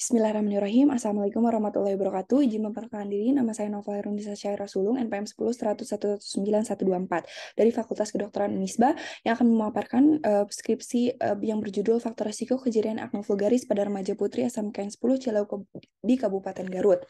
Bismillahirrahmanirrahim. Assalamualaikum warahmatullahi wabarakatuh. Izin memperkenalkan diri, nama saya Nova Herunisa Syaira Sulung, NPM 10.1019124 dari Fakultas Kedokteran Unisba yang akan memaparkan uh, skripsi uh, yang berjudul Faktor risiko Kejadian Akne Vulgaris pada Remaja Putri SMKN 10 Cilau di Kabupaten Garut.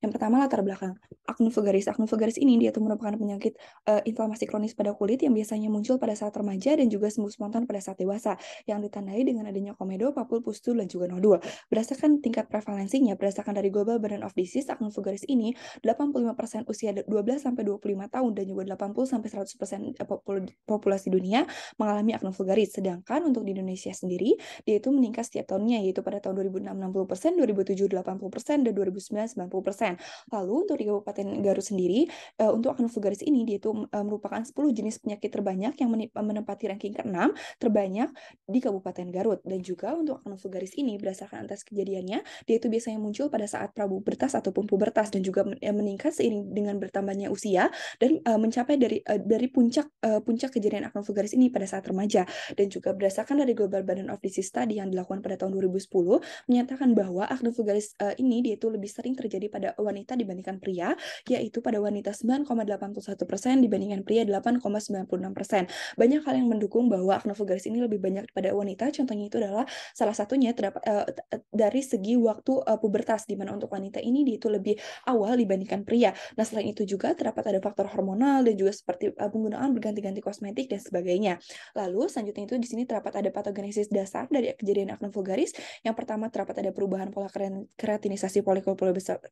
Yang pertama latar belakang akne vulgaris. Akne vulgaris ini dia itu merupakan penyakit uh, inflamasi kronis pada kulit yang biasanya muncul pada saat remaja dan juga sembuh spontan pada saat dewasa yang ditandai dengan adanya komedo, papul, pustul dan juga nodul. Berdasarkan tingkat prevalensinya berdasarkan dari Global Burden of Disease, akne vulgaris ini 85% usia 12 sampai 25 tahun dan juga 80 sampai 100% eh, populasi dunia mengalami akne vulgaris. Sedangkan untuk di Indonesia sendiri dia itu meningkat setiap tahunnya yaitu pada tahun 2006 60%, 2007 80 90%, dan 2009 90%. Lalu untuk di Kabupaten Garut sendiri, uh, untuk akanflu garis ini dia itu uh, merupakan 10 jenis penyakit terbanyak yang eh, menempati ranking ke-6 terbanyak di Kabupaten Garut. Dan juga untuk akanflu garis ini berdasarkan atas kejadiannya, dia itu biasanya muncul pada saat prabu bertas ataupun pubertas dan juga meningkat seiring dengan bertambahnya usia dan uh, mencapai dari uh, dari puncak uh, puncak kejadian akan vulgaris ini pada saat remaja. Dan juga berdasarkan dari Global Burden of Disease Study yang dilakukan pada tahun 2010 menyatakan bahwa akne vulgaris uh, ini dia itu lebih sering terjadi pada wanita dibandingkan pria, yaitu pada wanita 9,81% dibandingkan pria 8,96%. Banyak hal yang mendukung bahwa vulgaris ini lebih banyak pada wanita, contohnya itu adalah salah satunya terdapat uh, dari segi waktu uh, pubertas di mana untuk wanita ini dia itu lebih awal dibandingkan pria. Nah, selain itu juga terdapat ada faktor hormonal dan juga seperti uh, penggunaan berganti-ganti kosmetik dan sebagainya. Lalu selanjutnya itu di sini terdapat ada patogenesis dasar dari kejadian akne vulgaris. Yang pertama terdapat ada perubahan pola kreatin alkinisasi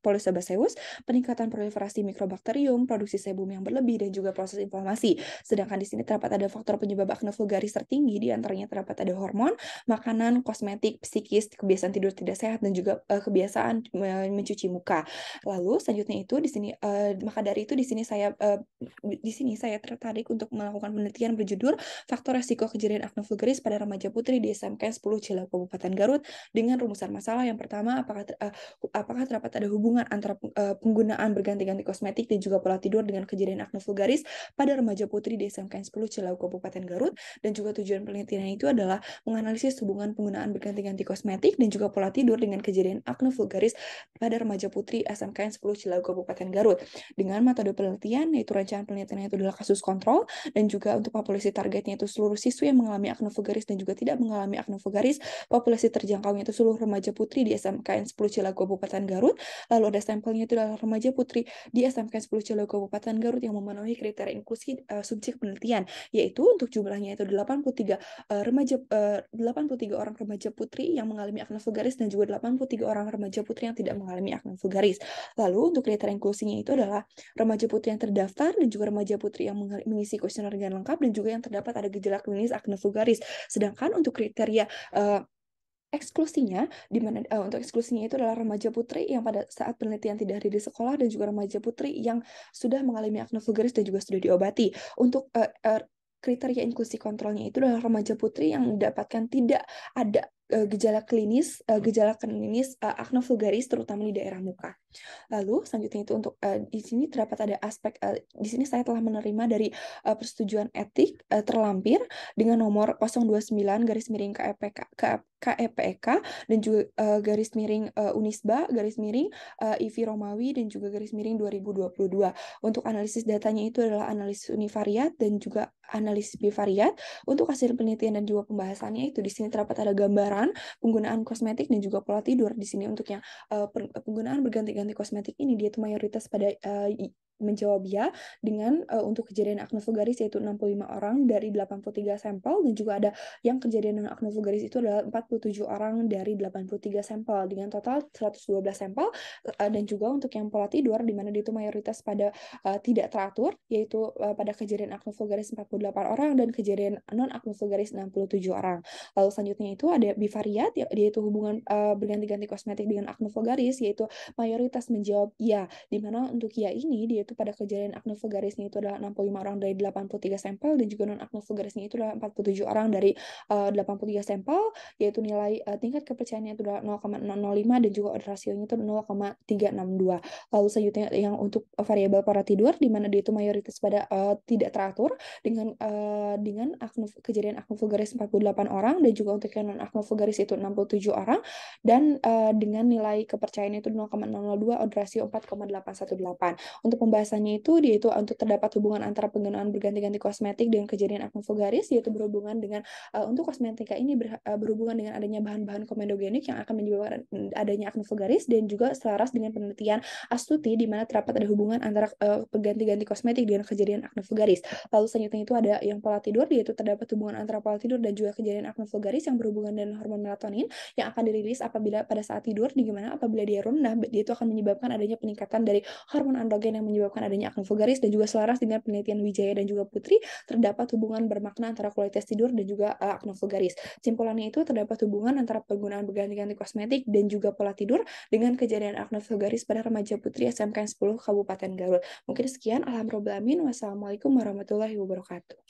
polisabaseus peningkatan proliferasi mikrobakterium, produksi sebum yang berlebih, dan juga proses inflamasi. Sedangkan di sini terdapat ada faktor penyebab akne vulgaris tertinggi, di antaranya terdapat ada hormon, makanan, kosmetik, psikis, kebiasaan tidur tidak sehat, dan juga uh, kebiasaan mencuci muka. Lalu selanjutnya itu di sini uh, maka dari itu di sini saya uh, di sini saya tertarik untuk melakukan penelitian berjudul faktor resiko kejadian akne vulgaris pada remaja putri di SMK 10 Cilau Kabupaten Garut dengan rumusan masalah yang pertama apakah uh, apakah terdapat ada hubungan antara eh, penggunaan berganti-ganti kosmetik dan juga pola tidur dengan kejadian akne vulgaris pada remaja putri di SMK 10 Cilau Kabupaten Garut dan juga tujuan penelitian itu adalah menganalisis hubungan penggunaan berganti-ganti kosmetik dan juga pola tidur dengan kejadian akne vulgaris pada remaja putri SMK 10 Cilau Kabupaten Garut dengan metode penelitian yaitu rancangan penelitian itu adalah kasus kontrol dan juga untuk populasi targetnya itu seluruh siswa yang mengalami akne vulgaris dan juga tidak mengalami akne vulgaris populasi terjangkaunya itu seluruh remaja putri di SMKN 10 Cilago Kabupaten Garut. Lalu ada sampelnya itu adalah remaja putri di SMK 10 Cilo Kabupaten Garut yang memenuhi kriteria inklusi uh, subjek penelitian, yaitu untuk jumlahnya itu 83 uh, eh, remaja eh, uh, 83 orang remaja putri yang mengalami akne vulgaris dan juga 83 orang remaja putri yang tidak mengalami akne vulgaris. Lalu untuk kriteria inklusinya itu adalah remaja putri yang terdaftar dan juga remaja putri yang mengisi kuesioner dengan lengkap dan juga yang terdapat ada gejala klinis akne vulgaris. Sedangkan untuk kriteria uh, eksklusinya di mana uh, untuk eksklusinya itu adalah remaja putri yang pada saat penelitian tidak hadir di sekolah dan juga remaja putri yang sudah mengalami vulgaris dan juga sudah diobati. Untuk uh, uh, kriteria inklusi kontrolnya itu adalah remaja putri yang mendapatkan tidak ada uh, gejala klinis, uh, gejala klinis uh, aknofulgaris terutama di daerah muka. Lalu selanjutnya itu untuk uh, di sini terdapat ada aspek uh, di sini saya telah menerima dari uh, persetujuan etik uh, terlampir dengan nomor 029 garis miring KEPK KEP, KEPK e e dan juga uh, garis miring uh, Unisba garis miring uh, IV Romawi dan juga garis miring 2022. Untuk analisis datanya itu adalah analisis univariat dan juga analisis bivariat. Untuk hasil penelitian dan juga pembahasannya itu di sini terdapat ada gambaran penggunaan kosmetik dan juga pola tidur di sini untuk yang uh, penggunaan berganti ganti kosmetik ini dia tuh mayoritas pada uh, menjawab ya dengan uh, untuk kejadian akne vulgaris yaitu 65 orang dari 83 sampel dan juga ada yang kejadian dengan akne vulgaris itu adalah 47 orang dari 83 sampel dengan total 112 sampel uh, dan juga untuk yang pola tidur di mana itu mayoritas pada uh, tidak teratur yaitu uh, pada kejadian akne vulgaris 48 orang dan kejadian non akne vulgaris 67 orang. Lalu selanjutnya itu ada bivariat ya, yaitu hubungan uh, berganti-ganti kosmetik dengan akne vulgaris yaitu mayoritas menjawab ya di mana untuk ya ini dia itu pada kejadian aknofogarisnya itu adalah 65 orang dari 83 sampel dan juga non aknofogarisnya itu adalah 47 orang dari eh, uh, 83 sampel yaitu nilai uh, tingkat kepercayaannya itu adalah 0,005 dan juga odds rasionya itu 0,362. Lalu selanjutnya yang untuk variabel para tidur di mana dia itu mayoritas pada uh, tidak teratur dengan uh, dengan aknovo, kejadian aknofogaris 48 orang dan juga untuk yang non aknovo itu 67 orang dan uh, dengan nilai kepercayaannya itu 0,002 odds rasio 4,818. Untuk pembahasan pembahasannya itu dia itu untuk terdapat hubungan antara penggunaan berganti-ganti kosmetik dengan kejadian akne vulgaris yaitu berhubungan dengan uh, untuk kosmetika ini ber, uh, eh, berhubungan dengan adanya bahan-bahan komedogenik yang akan menyebabkan adanya akne vulgaris dan juga selaras dengan penelitian astuti di mana terdapat ada hubungan antara berganti-ganti eh, kosmetik dengan kejadian akne vulgaris. Lalu selanjutnya itu ada yang pola tidur yaitu terdapat hubungan antara pola tidur dan juga kejadian akne vulgaris yang berhubungan dengan hormon melatonin yang akan dirilis apabila pada saat tidur di mana apabila dia rendah dia itu akan menyebabkan adanya peningkatan dari hormon androgen yang menyebabkan menyebabkan adanya akne vulgaris dan juga selaras dengan penelitian Wijaya dan juga Putri terdapat hubungan bermakna antara kualitas tidur dan juga uh, akne vulgaris. Simpulannya itu terdapat hubungan antara penggunaan berganti-ganti kosmetik dan juga pola tidur dengan kejadian akne vulgaris pada remaja putri SMK 10 Kabupaten Garut. Mungkin sekian. Alhamdulillah. Wassalamualaikum warahmatullahi wabarakatuh.